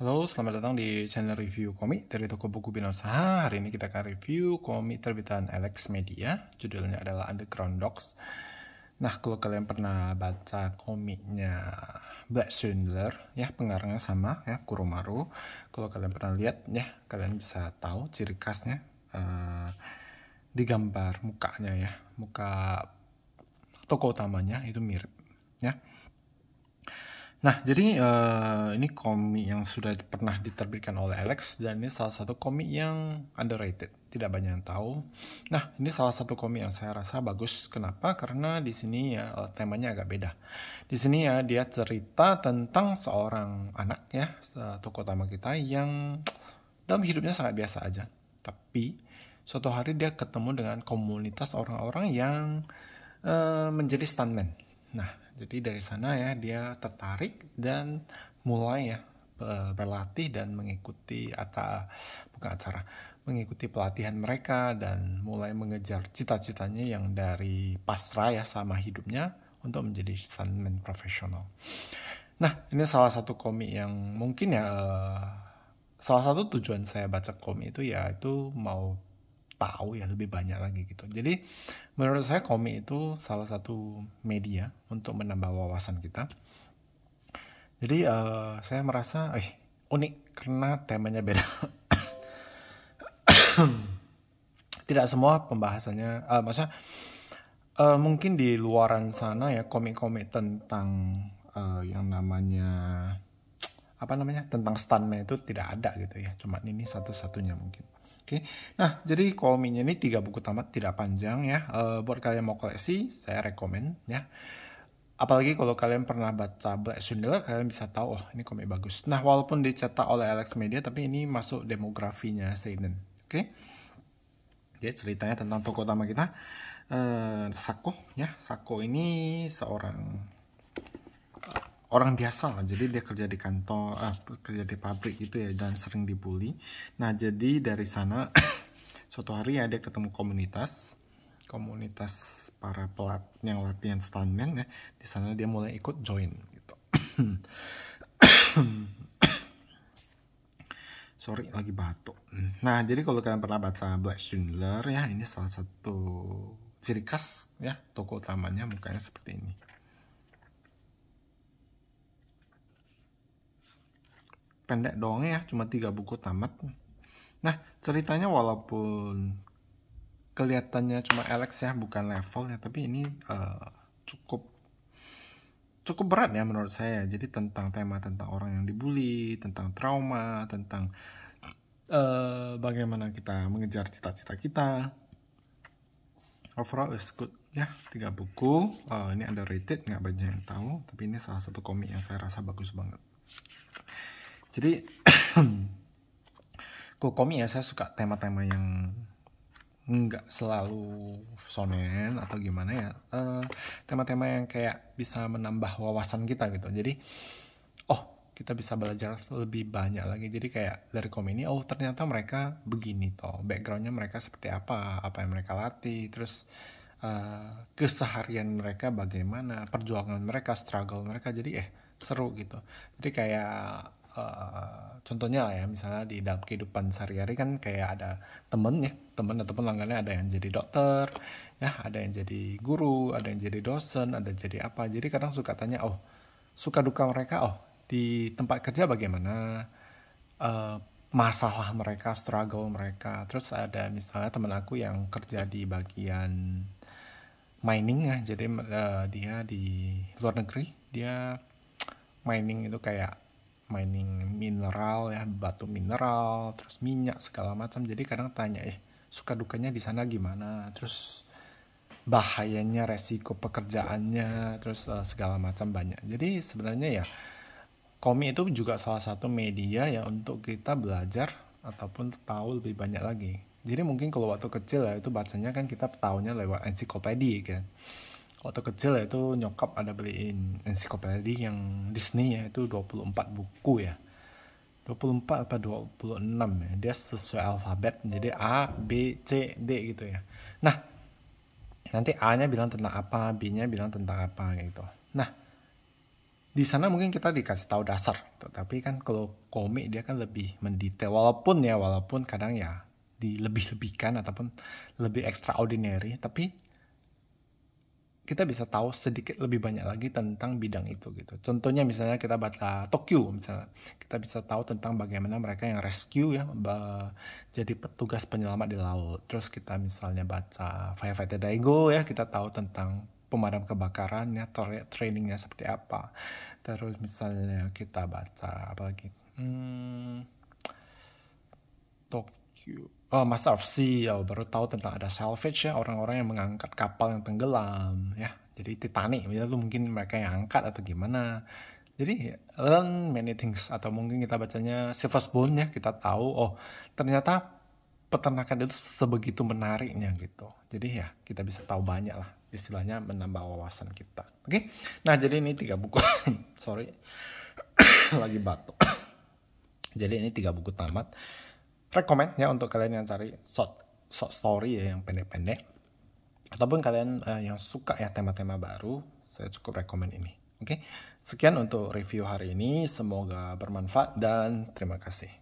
Halo, selamat datang di channel review komik dari toko buku Binosaha. Hari ini kita akan review komik terbitan Alex Media. Judulnya adalah Underground Dogs. Nah, kalau kalian pernah baca komiknya Black Swindler, ya pengarangnya sama, ya Kurumaru. Kalau kalian pernah lihat, ya kalian bisa tahu ciri khasnya uh, di gambar mukanya ya, muka toko utamanya itu mirip, ya. Nah, jadi uh, ini komik yang sudah pernah diterbitkan oleh Alex dan ini salah satu komik yang underrated, tidak banyak yang tahu. Nah, ini salah satu komik yang saya rasa bagus. Kenapa? Karena di sini ya eh, temanya agak beda. Di sini ya dia cerita tentang seorang anak ya, tokoh utama kita yang dalam hidupnya sangat biasa aja. Tapi suatu hari dia ketemu dengan komunitas orang-orang yang uh, menjadi stuntman Nah, jadi dari sana ya dia tertarik dan mulai ya berlatih dan mengikuti acara bukan acara mengikuti pelatihan mereka dan mulai mengejar cita-citanya yang dari pasrah ya sama hidupnya untuk menjadi stuntman profesional. Nah, ini salah satu komik yang mungkin ya eh, salah satu tujuan saya baca komik itu yaitu mau tahu ya lebih banyak lagi gitu. Jadi menurut saya komik itu salah satu media untuk menambah wawasan kita. Jadi uh, saya merasa eh unik karena temanya beda. Tidak semua pembahasannya, uh, maksudnya uh, mungkin di luaran sana ya komik-komik tentang uh, yang namanya apa namanya tentang stunnya itu tidak ada gitu ya cuma ini satu-satunya mungkin Oke, nah jadi Kolminya ini tiga buku tamat tidak panjang ya. E, buat kalian mau koleksi, saya rekomen ya. Apalagi kalau kalian pernah baca Black Swindler, kalian bisa tahu, oh ini komik bagus. Nah, walaupun dicetak oleh Alex Media, tapi ini masuk demografinya Seinen. Oke, jadi ceritanya tentang tokoh utama kita, Uh, Sako ya. Sako ini seorang orang biasa lah jadi dia kerja di kantor eh, kerja di pabrik gitu ya dan sering dibully nah jadi dari sana suatu hari ya dia ketemu komunitas komunitas para pelat yang latihan stuntman ya di sana dia mulai ikut join gitu sorry lagi batuk nah jadi kalau kalian pernah baca Black Schindler ya ini salah satu ciri khas ya toko utamanya mukanya seperti ini pendek dong ya, cuma tiga buku tamat. Nah, ceritanya walaupun kelihatannya cuma Alex ya, bukan levelnya tapi ini uh, cukup cukup berat ya menurut saya. Jadi tentang tema tentang orang yang dibully, tentang trauma, tentang uh, bagaimana kita mengejar cita-cita kita. Overall is good ya tiga buku uh, ini rated nggak banyak yang tahu tapi ini salah satu komik yang saya rasa bagus banget jadi kokomi ya saya suka tema-tema yang nggak selalu sonen atau gimana ya eh, tema-tema uh, yang kayak bisa menambah wawasan kita gitu jadi oh kita bisa belajar lebih banyak lagi jadi kayak dari komi ini oh ternyata mereka begini toh backgroundnya mereka seperti apa apa yang mereka latih terus uh, keseharian mereka bagaimana perjuangan mereka struggle mereka jadi eh seru gitu jadi kayak uh, contohnya ya misalnya di dalam kehidupan sehari-hari kan kayak ada temen ya temen ataupun langganan ada yang jadi dokter ya ada yang jadi guru ada yang jadi dosen ada yang jadi apa jadi kadang suka tanya oh suka duka mereka oh di tempat kerja bagaimana uh, masalah mereka struggle mereka terus ada misalnya temen aku yang kerja di bagian mining ya jadi uh, dia di luar negeri dia mining itu kayak mining mineral ya batu mineral terus minyak segala macam jadi kadang tanya eh suka dukanya di sana gimana terus bahayanya resiko pekerjaannya terus uh, segala macam banyak jadi sebenarnya ya komi itu juga salah satu media ya untuk kita belajar ataupun tahu lebih banyak lagi jadi mungkin kalau waktu kecil ya itu bacanya kan kita tahunya lewat ensiklopedia kan waktu kecil ya itu nyokap ada beliin ensiklopedia yang Disney ya itu 24 buku ya 24 apa 26 ya dia sesuai alfabet jadi A B C D gitu ya nah nanti A nya bilang tentang apa B nya bilang tentang apa gitu nah di sana mungkin kita dikasih tahu dasar gitu, tapi kan kalau komik dia kan lebih mendetail walaupun ya walaupun kadang ya dilebih-lebihkan ataupun lebih extraordinary tapi kita bisa tahu sedikit lebih banyak lagi tentang bidang itu gitu. Contohnya misalnya kita baca Tokyo misalnya, kita bisa tahu tentang bagaimana mereka yang rescue ya jadi petugas penyelamat di laut. Terus kita misalnya baca Firefighter Daigo ya, kita tahu tentang pemadam kebakaran kebakarannya, trainingnya seperti apa. Terus misalnya kita baca apa lagi? Hmm, Tokyo Oh, Master of Sea ya, oh, baru tahu tentang ada salvage ya orang-orang yang mengangkat kapal yang tenggelam ya jadi Titanic ya itu mungkin mereka yang angkat atau gimana jadi learn many things atau mungkin kita bacanya Silver Spoon ya kita tahu oh ternyata peternakan itu sebegitu menariknya gitu jadi ya kita bisa tahu banyak lah istilahnya menambah wawasan kita oke okay? nah jadi ini tiga buku sorry lagi batuk jadi ini tiga buku tamat rekomend ya untuk kalian yang cari short short story ya yang pendek-pendek ataupun kalian uh, yang suka ya tema-tema baru saya cukup rekomend ini oke okay? sekian untuk review hari ini semoga bermanfaat dan terima kasih